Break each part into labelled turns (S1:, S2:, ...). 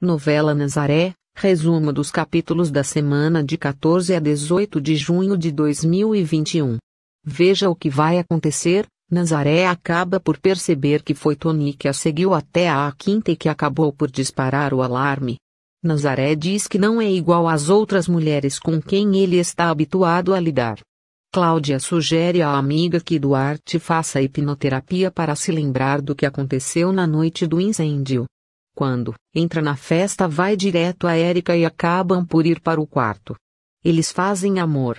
S1: Novela Nazaré, resumo dos capítulos da semana de 14 a 18 de junho de 2021. Veja o que vai acontecer. Nazaré acaba por perceber que foi Tony que a seguiu até a quinta e que acabou por disparar o alarme. Nazaré diz que não é igual às outras mulheres com quem ele está habituado a lidar. Cláudia sugere à amiga que Duarte faça hipnoterapia para se lembrar do que aconteceu na noite do incêndio. Quando entra na festa, vai direto a Erika e acabam por ir para o quarto. Eles fazem amor.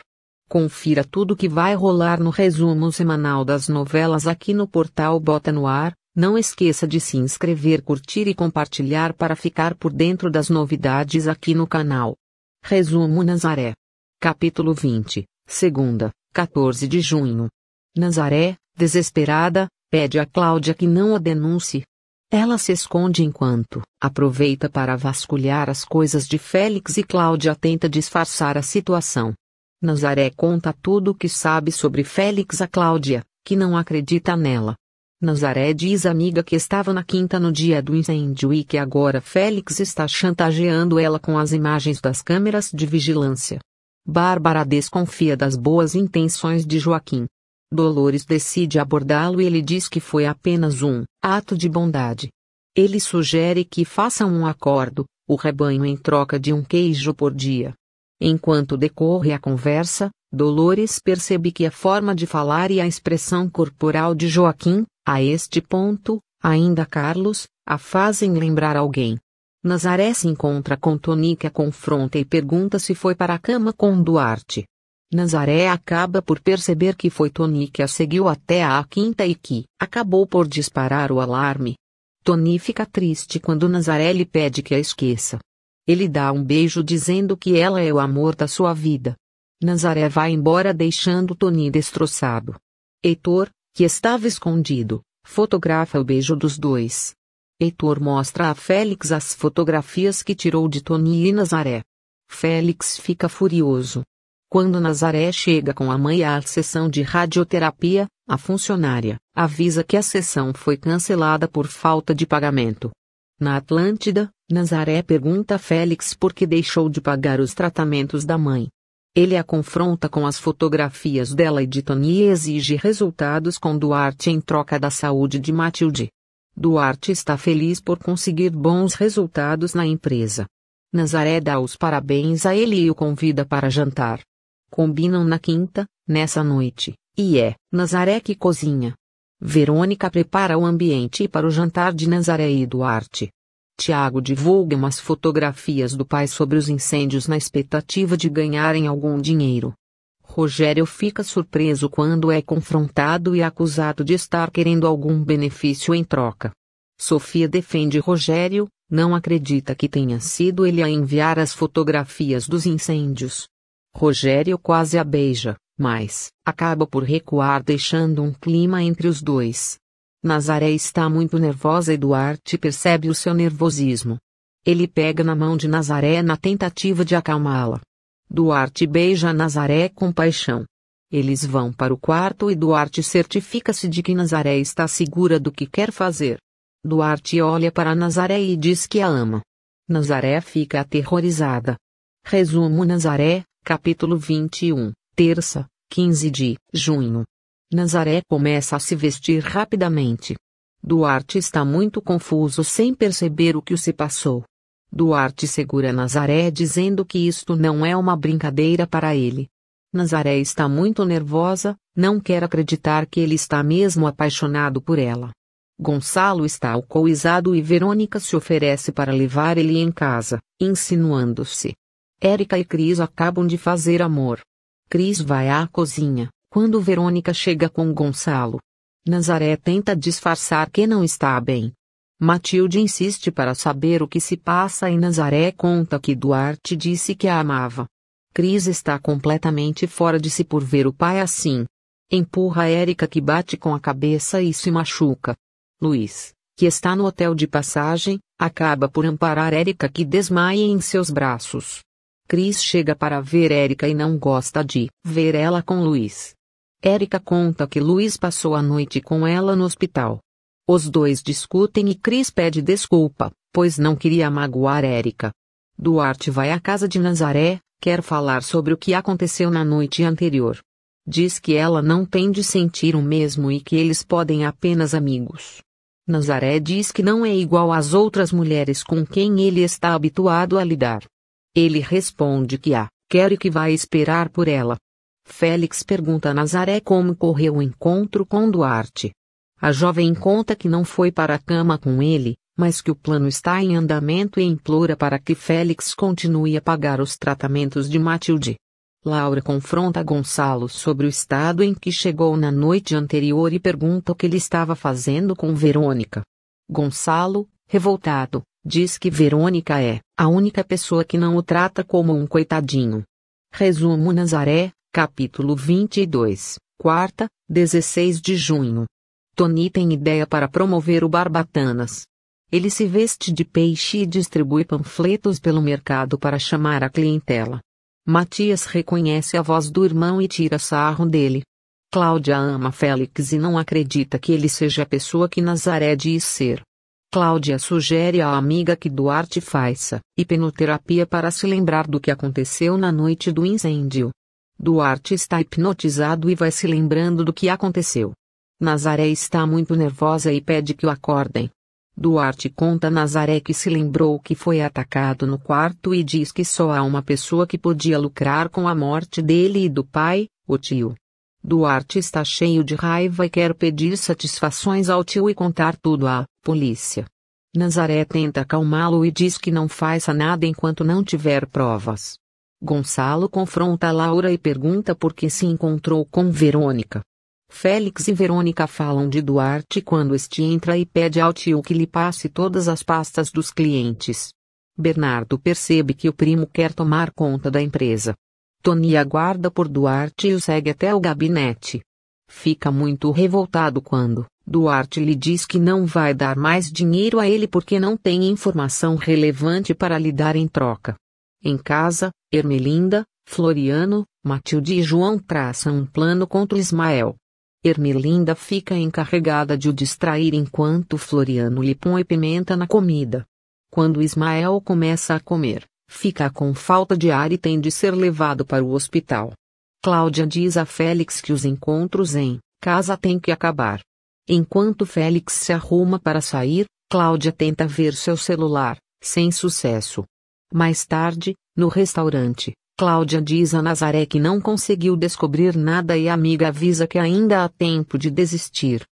S1: Confira tudo que vai rolar no resumo semanal das novelas aqui no portal Bota no Ar. Não esqueça de se inscrever, curtir e compartilhar para ficar por dentro das novidades aqui no canal. Resumo Nazaré. Capítulo 20, segunda, 14 de junho. Nazaré, desesperada, pede a Cláudia que não a denuncie, ela se esconde enquanto aproveita para vasculhar as coisas de Félix e Cláudia tenta disfarçar a situação. Nazaré conta tudo o que sabe sobre Félix a Cláudia, que não acredita nela. Nazaré diz à amiga que estava na quinta no dia do incêndio e que agora Félix está chantageando ela com as imagens das câmeras de vigilância. Bárbara desconfia das boas intenções de Joaquim, Dolores decide abordá-lo e ele diz que foi apenas um ato de bondade. Ele sugere que façam um acordo, o rebanho em troca de um queijo por dia. Enquanto decorre a conversa, Dolores percebe que a forma de falar e a expressão corporal de Joaquim, a este ponto, ainda Carlos, a fazem lembrar alguém. Nazaré se encontra com Tony que a confronta e pergunta se foi para a cama com Duarte. Nazaré acaba por perceber que foi Tony que a seguiu até a quinta e que acabou por disparar o alarme. Tony fica triste quando Nazaré lhe pede que a esqueça. Ele dá um beijo dizendo que ela é o amor da sua vida. Nazaré vai embora deixando Tony destroçado. Heitor, que estava escondido, fotografa o beijo dos dois. Heitor mostra a Félix as fotografias que tirou de Tony e Nazaré. Félix fica furioso, quando Nazaré chega com a mãe à sessão de radioterapia, a funcionária avisa que a sessão foi cancelada por falta de pagamento. Na Atlântida, Nazaré pergunta a Félix por que deixou de pagar os tratamentos da mãe. Ele a confronta com as fotografias dela e de Tony e exige resultados com Duarte em troca da saúde de Matilde. Duarte está feliz por conseguir bons resultados na empresa. Nazaré dá os parabéns a ele e o convida para jantar. Combinam na quinta, nessa noite, e é Nazaré que cozinha. Verônica prepara o ambiente para o jantar de Nazaré e Duarte. Tiago divulga umas fotografias do pai sobre os incêndios na expectativa de ganharem algum dinheiro. Rogério fica surpreso quando é confrontado e acusado de estar querendo algum benefício em troca. Sofia defende Rogério, não acredita que tenha sido ele a enviar as fotografias dos incêndios, Rogério quase a beija, mas acaba por recuar deixando um clima entre os dois. Nazaré está muito nervosa e Duarte percebe o seu nervosismo. Ele pega na mão de Nazaré na tentativa de acalmá-la. Duarte beija Nazaré com paixão. Eles vão para o quarto e Duarte certifica-se de que Nazaré está segura do que quer fazer. Duarte olha para Nazaré e diz que a ama. Nazaré fica aterrorizada. Resumo Nazaré, Capítulo 21, terça, 15 de junho. Nazaré começa a se vestir rapidamente. Duarte está muito confuso sem perceber o que se passou. Duarte segura Nazaré dizendo que isto não é uma brincadeira para ele. Nazaré está muito nervosa, não quer acreditar que ele está mesmo apaixonado por ela. Gonçalo está alcoolizado e Verônica se oferece para levar ele em casa, insinuando-se Érica e Cris acabam de fazer amor. Cris vai à cozinha, quando Verônica chega com Gonçalo. Nazaré tenta disfarçar que não está bem. Matilde insiste para saber o que se passa e Nazaré conta que Duarte disse que a amava. Cris está completamente fora de si por ver o pai assim. Empurra Érica que bate com a cabeça e se machuca. Luiz, que está no hotel de passagem, acaba por amparar Érica que desmaia em seus braços. Chris chega para ver Erika e não gosta de ver ela com Luiz. Erika conta que Luiz passou a noite com ela no hospital. Os dois discutem e Chris pede desculpa, pois não queria magoar Erika. Duarte vai à casa de Nazaré, quer falar sobre o que aconteceu na noite anterior. Diz que ela não tem de sentir o mesmo e que eles podem apenas amigos. Nazaré diz que não é igual às outras mulheres com quem ele está habituado a lidar. Ele responde que há, quer e que vai esperar por ela. Félix pergunta a Nazaré como correu o encontro com Duarte. A jovem conta que não foi para a cama com ele, mas que o plano está em andamento e implora para que Félix continue a pagar os tratamentos de Matilde. Laura confronta Gonçalo sobre o estado em que chegou na noite anterior e pergunta o que ele estava fazendo com Verônica. Gonçalo, revoltado, Diz que Verônica é a única pessoa que não o trata como um coitadinho. Resumo Nazaré, capítulo 22, quarta, 16 de junho. Tony tem ideia para promover o Barbatanas. Ele se veste de peixe e distribui panfletos pelo mercado para chamar a clientela. Matias reconhece a voz do irmão e tira sarro dele. Cláudia ama Félix e não acredita que ele seja a pessoa que Nazaré diz ser. Cláudia sugere à amiga que Duarte faça hipnoterapia para se lembrar do que aconteceu na noite do incêndio. Duarte está hipnotizado e vai se lembrando do que aconteceu. Nazaré está muito nervosa e pede que o acordem. Duarte conta a Nazaré que se lembrou que foi atacado no quarto e diz que só há uma pessoa que podia lucrar com a morte dele e do pai, o tio. Duarte está cheio de raiva e quer pedir satisfações ao tio e contar tudo a polícia. Nazaré tenta acalmá-lo e diz que não faça nada enquanto não tiver provas. Gonçalo confronta Laura e pergunta por que se encontrou com Verônica. Félix e Verônica falam de Duarte quando este entra e pede ao tio que lhe passe todas as pastas dos clientes. Bernardo percebe que o primo quer tomar conta da empresa. Tony aguarda por Duarte e o segue até o gabinete. Fica muito revoltado quando, Duarte lhe diz que não vai dar mais dinheiro a ele porque não tem informação relevante para lhe dar em troca. Em casa, Ermelinda, Floriano, Matilde e João traçam um plano contra Ismael. Ermelinda fica encarregada de o distrair enquanto Floriano lhe põe pimenta na comida. Quando Ismael começa a comer, fica com falta de ar e tem de ser levado para o hospital. Cláudia diz a Félix que os encontros em casa têm que acabar. Enquanto Félix se arruma para sair, Cláudia tenta ver seu celular, sem sucesso. Mais tarde, no restaurante, Cláudia diz a Nazaré que não conseguiu descobrir nada e a amiga avisa que ainda há tempo de desistir.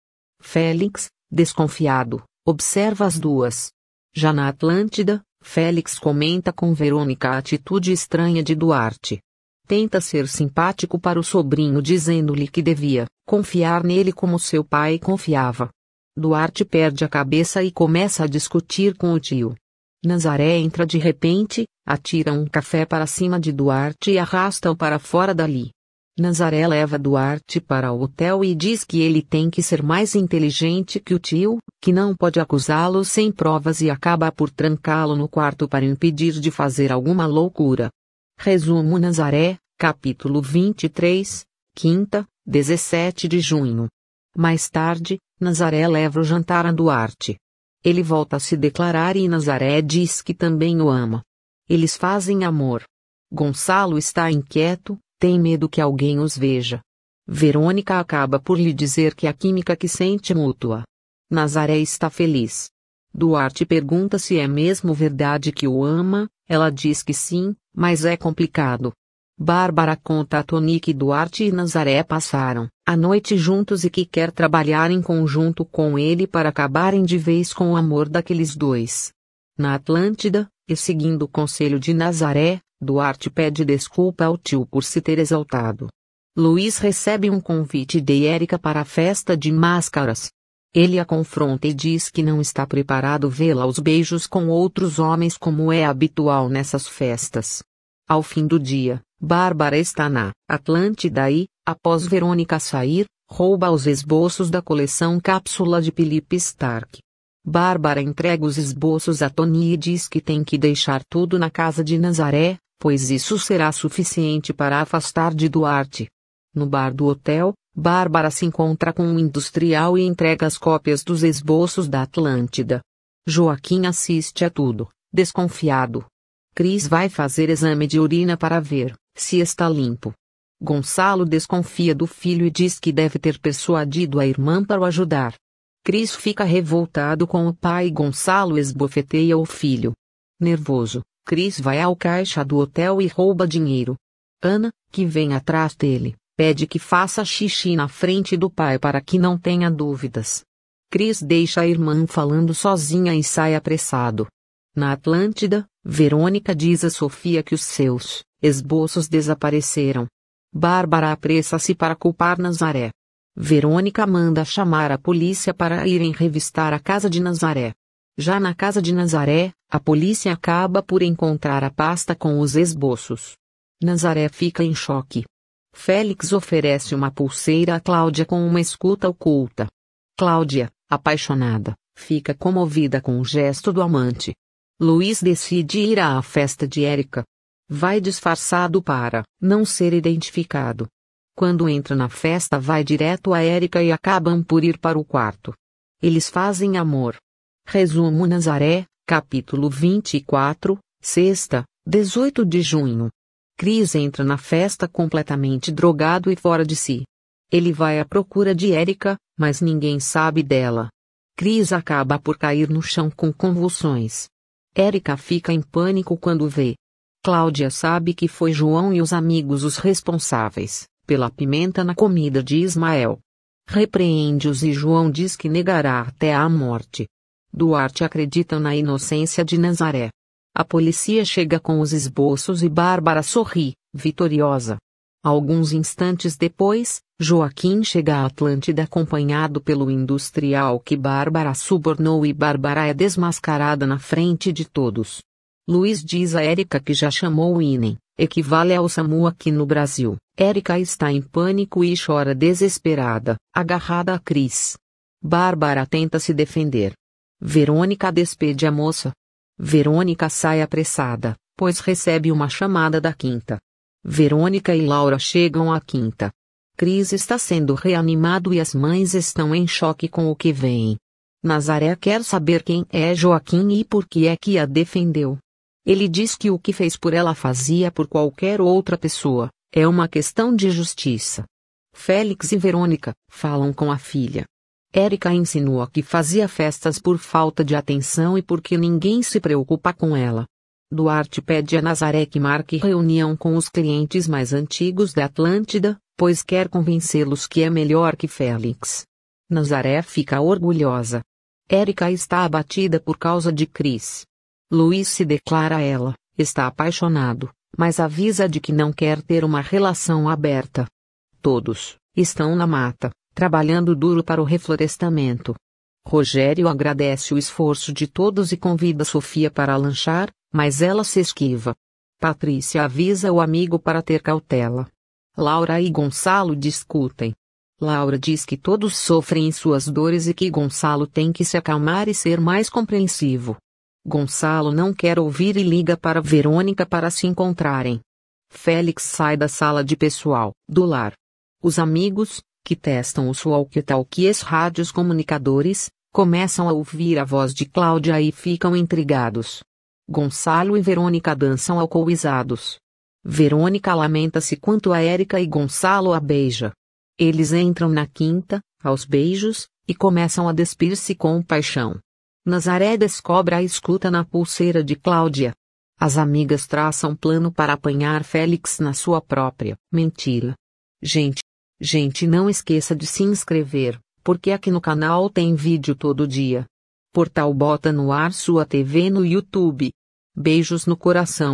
S1: Félix, desconfiado, observa as duas. Já na Atlântida, Félix comenta com Verônica a atitude estranha de Duarte. Tenta ser simpático para o sobrinho dizendo-lhe que devia confiar nele como seu pai confiava. Duarte perde a cabeça e começa a discutir com o tio. Nazaré entra de repente, atira um café para cima de Duarte e arrasta-o para fora dali. Nazaré leva Duarte para o hotel e diz que ele tem que ser mais inteligente que o tio, que não pode acusá-lo sem provas e acaba por trancá-lo no quarto para impedir de fazer alguma loucura. Resumo Nazaré, capítulo 23, quinta, 17 de junho. Mais tarde, Nazaré leva o jantar a Duarte. Ele volta a se declarar e Nazaré diz que também o ama. Eles fazem amor. Gonçalo está inquieto, tem medo que alguém os veja. Verônica acaba por lhe dizer que a química que sente é mútua. Nazaré está feliz. Duarte pergunta se é mesmo verdade que o ama, ela diz que sim, mas é complicado. Bárbara conta a Tony que Duarte e Nazaré passaram a noite juntos e que quer trabalhar em conjunto com ele para acabarem de vez com o amor daqueles dois. Na Atlântida, e seguindo o conselho de Nazaré, Duarte pede desculpa ao tio por se ter exaltado. Luiz recebe um convite de Érica para a festa de máscaras, ele a confronta e diz que não está preparado vê-la aos beijos com outros homens como é habitual nessas festas. Ao fim do dia, Bárbara está na Atlântida e, após Verônica sair, rouba os esboços da coleção Cápsula de Philip Stark. Bárbara entrega os esboços a Tony e diz que tem que deixar tudo na casa de Nazaré, pois isso será suficiente para afastar de Duarte. No bar do hotel, Bárbara se encontra com um industrial e entrega as cópias dos esboços da Atlântida. Joaquim assiste a tudo, desconfiado. Cris vai fazer exame de urina para ver se está limpo. Gonçalo desconfia do filho e diz que deve ter persuadido a irmã para o ajudar. Cris fica revoltado com o pai e Gonçalo esbofeteia o filho. Nervoso, Cris vai ao caixa do hotel e rouba dinheiro. Ana, que vem atrás dele, Pede que faça xixi na frente do pai para que não tenha dúvidas. Chris deixa a irmã falando sozinha e sai apressado. Na Atlântida, Verônica diz a Sofia que os seus esboços desapareceram. Bárbara apressa-se para culpar Nazaré. Verônica manda chamar a polícia para irem revistar a casa de Nazaré. Já na casa de Nazaré, a polícia acaba por encontrar a pasta com os esboços. Nazaré fica em choque. Félix oferece uma pulseira a Cláudia com uma escuta oculta. Cláudia, apaixonada, fica comovida com o gesto do amante. Luiz decide ir à festa de Érica. Vai disfarçado para não ser identificado. Quando entra na festa, vai direto a Érica e acabam por ir para o quarto. Eles fazem amor. Resumo Nazaré, capítulo 24, sexta, 18 de junho. Chris entra na festa completamente drogado e fora de si. Ele vai à procura de Erica, mas ninguém sabe dela. Chris acaba por cair no chão com convulsões. Erica fica em pânico quando vê. Cláudia sabe que foi João e os amigos os responsáveis pela pimenta na comida de Ismael. Repreende-os e João diz que negará até a morte. Duarte acredita na inocência de Nazaré, a polícia chega com os esboços e Bárbara sorri, vitoriosa. Alguns instantes depois, Joaquim chega a Atlântida acompanhado pelo industrial que Bárbara subornou e Bárbara é desmascarada na frente de todos. Luiz diz a Érica que já chamou o INEM, equivale ao SAMU aqui no Brasil. Érica está em pânico e chora desesperada, agarrada a Cris. Bárbara tenta se defender. Verônica despede a moça, Verônica sai apressada, pois recebe uma chamada da quinta. Verônica e Laura chegam à quinta. Cris está sendo reanimado e as mães estão em choque com o que vem. Nazaré quer saber quem é Joaquim e por que é que a defendeu. Ele diz que o que fez por ela fazia por qualquer outra pessoa, é uma questão de justiça. Félix e Verônica falam com a filha, Érica insinua que fazia festas por falta de atenção e porque ninguém se preocupa com ela. Duarte pede a Nazaré que marque reunião com os clientes mais antigos da Atlântida, pois quer convencê-los que é melhor que Félix. Nazaré fica orgulhosa. Érica está abatida por causa de Cris. Luiz se declara a ela, está apaixonado, mas avisa de que não quer ter uma relação aberta. Todos estão na mata, trabalhando duro para o reflorestamento. Rogério agradece o esforço de todos e convida Sofia para lanchar, mas ela se esquiva. Patrícia avisa o amigo para ter cautela. Laura e Gonçalo discutem. Laura diz que todos sofrem suas dores e que Gonçalo tem que se acalmar e ser mais compreensivo. Gonçalo não quer ouvir e liga para Verônica para se encontrarem. Félix sai da sala de pessoal do lar. Os amigos, que testam os walkie-talkies rádios comunicadores, começam a ouvir a voz de Cláudia e ficam intrigados. Gonçalo e Verônica dançam alcoolizados. Verônica lamenta-se quanto a Érica e Gonçalo a beija. Eles entram na quinta, aos beijos, e começam a despir-se com paixão. Nazaré descobre a escuta na pulseira de Cláudia. As amigas traçam plano para apanhar Félix na sua própria mentira. Gente, Gente não esqueça de se inscrever, porque aqui no canal tem vídeo todo dia. Portal Bota no Ar sua TV no YouTube. Beijos no coração.